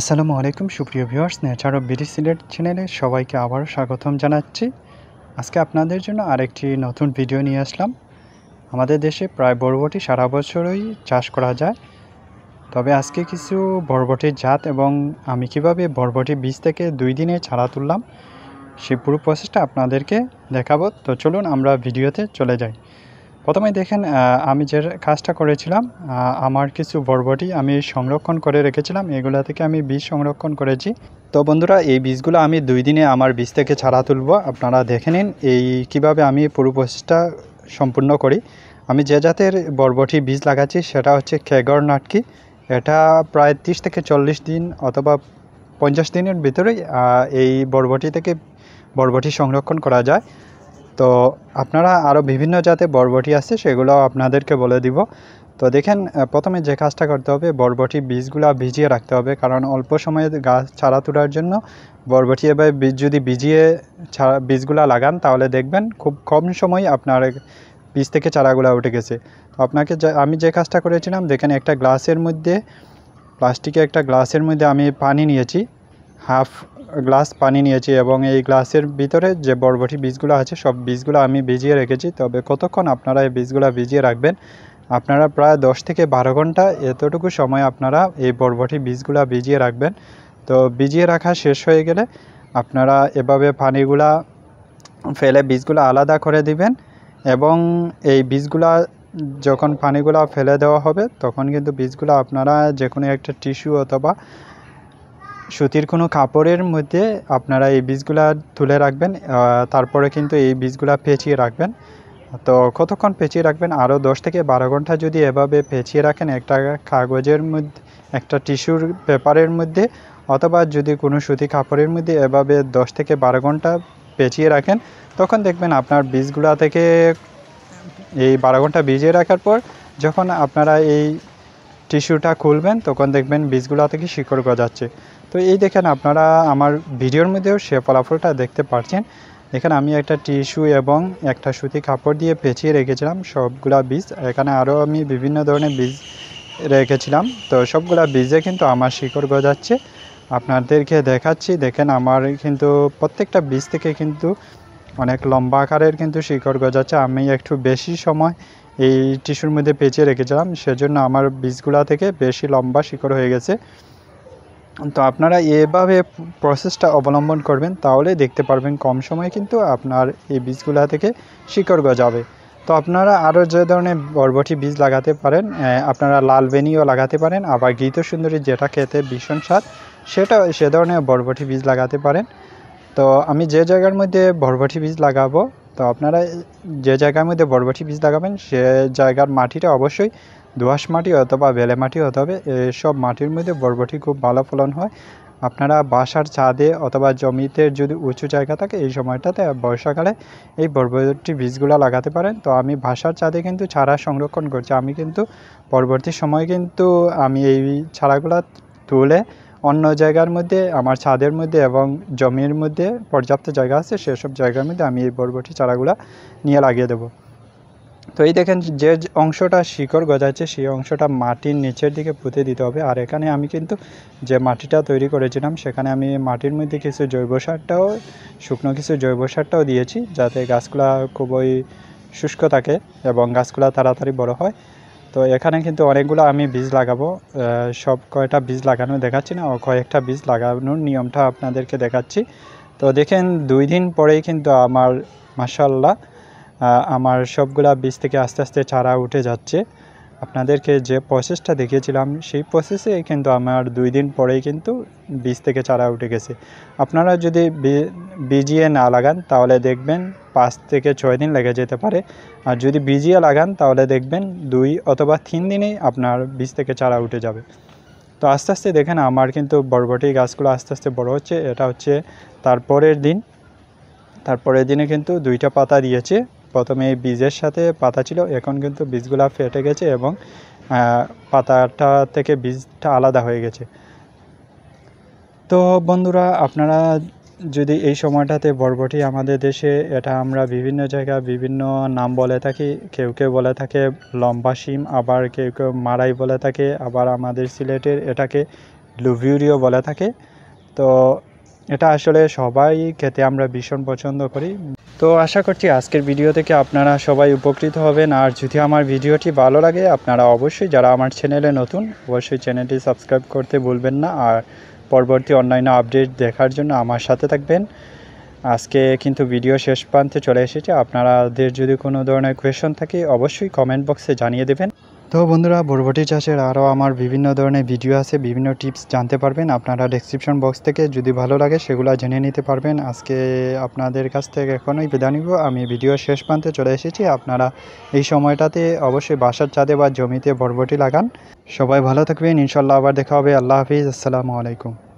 আসসালামু আলাইকুম সুপ্রিয় viewers nature of BD Sylhet চ্যানেলে সবাইকে আবার স্বাগতম জানাচ্ছি আজকে আপনাদের জন্য আরেকটি নতুন ভিডিও নিয়ে আসলাম আমাদের দেশে প্রায় বরবটি সারা বছরই চাষ করা যায় তবে আজকে কিছু বরবটির জাত এবং আমি কিভাবে বরবটি বীজ থেকে দুই দিনে ছাড়া তুললাম সেই পুরো প্রসেসটা আপনাদেরকে দেখাবো তো চলুন আমরা ভিডিওতে চলে যাই প্রথমে দেখেন আমি যে কাজটা করেছিলাম আমার কিছু বরবটি আমি সংরক্ষণ করে রেখেছিলাম এগুলা থেকে আমি বীজ সংরক্ষণ করেছি তো বন্ধুরা এই বীজগুলো আমি দুই দিনে আমার বীজ থেকে ছাড়া তুলব আপনারা দেখে নিন এই কিভাবে আমি পুরো প্রচেষ্টা সম্পূর্ণ করি আমি যে জাতের বরবটি বীজ লাগাচ্ছি সেটা হচ্ছে খেগর নাটকি এটা প্রায় তিরিশ থেকে চল্লিশ দিন অথবা পঞ্চাশ দিনের ভিতরেই এই বরবটি থেকে বরবটি সংরক্ষণ করা যায় তো আপনারা আরও বিভিন্ন জাতে বরবটি আছে সেগুলো আপনাদেরকে বলে দিব তো দেখেন প্রথমে যে কাজটা করতে হবে বরবটি বীজগুলো ভিজিয়ে রাখতে হবে কারণ অল্প সময়ে গাছ ছাড়া তোলার জন্য বরবটি এবার বীজ যদি ভিজিয়ে ছাড়া বীজগুলো লাগান তাহলে দেখবেন খুব কম সময় আপনার বীজ থেকে চারাগুলো উঠে গেছে তো আপনাকে আমি যে কাজটা করেছিলাম দেখেন একটা গ্লাসের মধ্যে প্লাস্টিকে একটা গ্লাসের মধ্যে আমি পানি নিয়েছি হাফ গ্লাস পানি নিয়েছি এবং এই গ্লাসের ভিতরে যে বরবটি বীজগুলো আছে সব বীজগুলো আমি ভিজিয়ে রেখেছি তবে কতক্ষণ আপনারা এই বীজগুলো ভিজিয়ে রাখবেন আপনারা প্রায় দশ থেকে বারো ঘন্টা এতটুকু সময় আপনারা এই বরবটি বীজগুলো ভিজিয়ে রাখবেন তো ভিজিয়ে রাখা শেষ হয়ে গেলে আপনারা এভাবে পানিগুলা ফেলে বীজগুলো আলাদা করে দিবেন এবং এই বীজগুলা যখন পানিগুলা ফেলে দেওয়া হবে তখন কিন্তু বীজগুলো আপনারা যে কোনো একটা টিস্যু অথবা সুতির কোনো কাপড়ের মধ্যে আপনারা এই বীজগুলা তুলে রাখবেন তারপরে কিন্তু এই বীজগুলা পেঁচিয়ে রাখবেন তো কতক্ষণ পেঁচিয়ে রাখবেন আরও দশ থেকে বারো ঘন্টা যদি এভাবে পেঁচিয়ে রাখেন একটা কাগজের মধ্যে একটা টিস্যুর পেপারের মধ্যে অথবা যদি কোনো সুতি কাপড়ের মধ্যে এভাবে দশ থেকে বারো ঘন্টা পেঁচিয়ে রাখেন তখন দেখবেন আপনার বীজগুলা থেকে এই বারো ঘন্টা ভিজিয়ে রাখার পর যখন আপনারা এই টিস্যুটা খুলবেন তখন দেখবেন বীজগুলা থেকে শিকড় গজাচ্ছে তো এই দেখেন আপনারা আমার ভিডিওর মধ্যেও সে ফলাফলটা দেখতে পাচ্ছেন এখানে আমি একটা টিস্যু এবং একটা সুতি কাপড় দিয়ে পেঁচিয়ে রেখেছিলাম সবগুলা বীজ এখানে আরও আমি বিভিন্ন ধরনের বীজ রেখেছিলাম তো সবগুলা বীজে কিন্তু আমার শিকড় গজাচ্ছে আপনাদেরকে দেখাচ্ছি দেখেন আমার কিন্তু প্রত্যেকটা বীজ থেকে কিন্তু অনেক লম্বা আকারের কিন্তু শিকড় গজাচ্ছে আমি একটু বেশি সময় এই টিস্যুর মধ্যে পেঁচিয়ে রেখেছিলাম সেজন্য আমার বীজগুলা থেকে বেশি লম্বা শিকড় হয়ে গেছে তো আপনারা এভাবে প্রসেসটা অবলম্বন করবেন তাহলে দেখতে পারবেন কম সময়ে কিন্তু আপনার এই বীজগুলা থেকে শিকড় গজাবে তো আপনারা আরও যে ধরনের বরবটি বীজ লাগাতে পারেন আপনারা লাল বেনিও লাগাতে পারেন আবার গীত সুন্দরী যেটা খেতে ভীষণ স্বাদ সেটা সে ধরনের বরবটি বীজ লাগাতে পারেন তো আমি যে জায়গার মধ্যে বরবটি বীজ লাগাবো তো আপনারা যে জায়গার মধ্যে বরবটি বীজ লাগাবেন সে জায়গার মাটিটা অবশ্যই দোয়াশ মাটি অথবা বেলে মাটি হতে হবে এসব মাটির মধ্যে বরবটি খুব ভালো ফলন হয় আপনারা বাসার ছাদে অথবা জমিতে যদি উঁচু জায়গা থাকে এই সময়টাতে বর্ষাকালে এই বরবটি বীজগুলো লাগাতে পারেন তো আমি বাসার ছাদে কিন্তু ছাড়া সংরক্ষণ করছি আমি কিন্তু পরবর্তী সময় কিন্তু আমি এই ছাড়াগুলো তুলে অন্য জায়গার মধ্যে আমার ছাদের মধ্যে এবং জমির মধ্যে পর্যাপ্ত জায়গা আছে সেসব জায়গার মধ্যে আমি এই বরবটি চারাগুলো নিয়ে লাগিয়ে দেবো তো এই দেখেন যে অংশটা শিকড় গজাচ্ছে সেই অংশটা মাটির নিচের দিকে পুঁতে দিতে হবে আর এখানে আমি কিন্তু যে মাটিটা তৈরি করেছিলাম সেখানে আমি মাটির মধ্যে কিছু জৈব সারটাও শুকনো কিছু জৈব সারটাও দিয়েছি যাতে গাছগুলা খুবই শুষ্ক থাকে এবং গাছগুলা তাড়াতাড়ি বড় হয় তো এখানে কিন্তু অনেকগুলো আমি বীজ লাগাবো সব কয়টা বীজ লাগানো দেখাচ্ছি না ও কয়েকটা বীজ লাগানোর নিয়মটা আপনাদেরকে দেখাচ্ছি তো দেখেন দুই দিন পরেই কিন্তু আমার মাসাল্লাহ আমার সবগুলা বীজ থেকে আস্তে আস্তে চারা উঠে যাচ্ছে আপনাদেরকে যে প্রসেসটা দেখিয়েছিলাম সেই প্রসেসে কিন্তু আমার দুই দিন পরেই কিন্তু বীজ থেকে চারা উঠে গেছে আপনারা যদি বিজিয়ে না লাগান তাহলে দেখবেন পাঁচ থেকে ছয় দিন লেগে যেতে পারে আর যদি বিজিয়ে লাগান তাহলে দেখবেন দুই অথবা তিন দিনেই আপনার বীজ থেকে চারা উঠে যাবে তো আস্তে আস্তে দেখেন আমার কিন্তু বরবটি গাছগুলো আস্তে আস্তে বড় হচ্ছে এটা হচ্ছে তারপরের দিন তারপরের দিনে কিন্তু দুইটা পাতা দিয়েছে প্রথমে এই বীজের সাথে পাতা ছিল এখন কিন্তু বীজগুলো ফেটে গেছে এবং পাতাটা থেকে বীজটা আলাদা হয়ে গেছে তো বন্ধুরা আপনারা যদি এই সময়টাতে বরবটি আমাদের দেশে এটা আমরা বিভিন্ন জায়গায় বিভিন্ন নাম বলে থাকি কেউ কেউ বলে থাকে লম্বা শিম আবার কেউ কেউ মারাই বলে থাকে আবার আমাদের সিলেটের এটাকে লুভিউরিও বলে থাকে তো এটা আসলে সবাই খেতে আমরা ভীষণ পছন্দ করি তো আশা করছি আজকের ভিডিও থেকে আপনারা সবাই উপকৃত হবেন আর যদি আমার ভিডিওটি ভালো লাগে আপনারা অবশ্যই যারা আমার চ্যানেলে নতুন অবশ্যই চ্যানেলটি সাবস্ক্রাইব করতে ভুলবেন না আর পরবর্তী অন্যান্য আপডেট দেখার জন্য আমার সাথে থাকবেন আজকে কিন্তু ভিডিও শেষ প্রান্তে চলে এসেছে আপনারাদের যদি কোনো ধরনের কোয়েশন থাকে অবশ্যই কমেন্ট বক্সে জানিয়ে দেবেন তো বন্ধুরা বরবটি চাষের আরও আমার বিভিন্ন ধরনের ভিডিও আছে বিভিন্ন টিপস জানতে পারবেন আপনারা ডেসক্রিপশন বক্স থেকে যদি ভালো লাগে সেগুলো জেনে নিতে পারবেন আজকে আপনাদের কাছ থেকে এখনই বিদায় নিব আমি ভিডিও শেষ প্রান্তে চলে এসেছি আপনারা এই সময়টাতে অবশ্যই বাসার চাঁদে বা জমিতে বরবটি লাগান সবাই ভালো থাকবেন ইনশাল্লাহ আবার দেখা হবে আল্লাহ হাফিজ আসসালামু আলাইকুম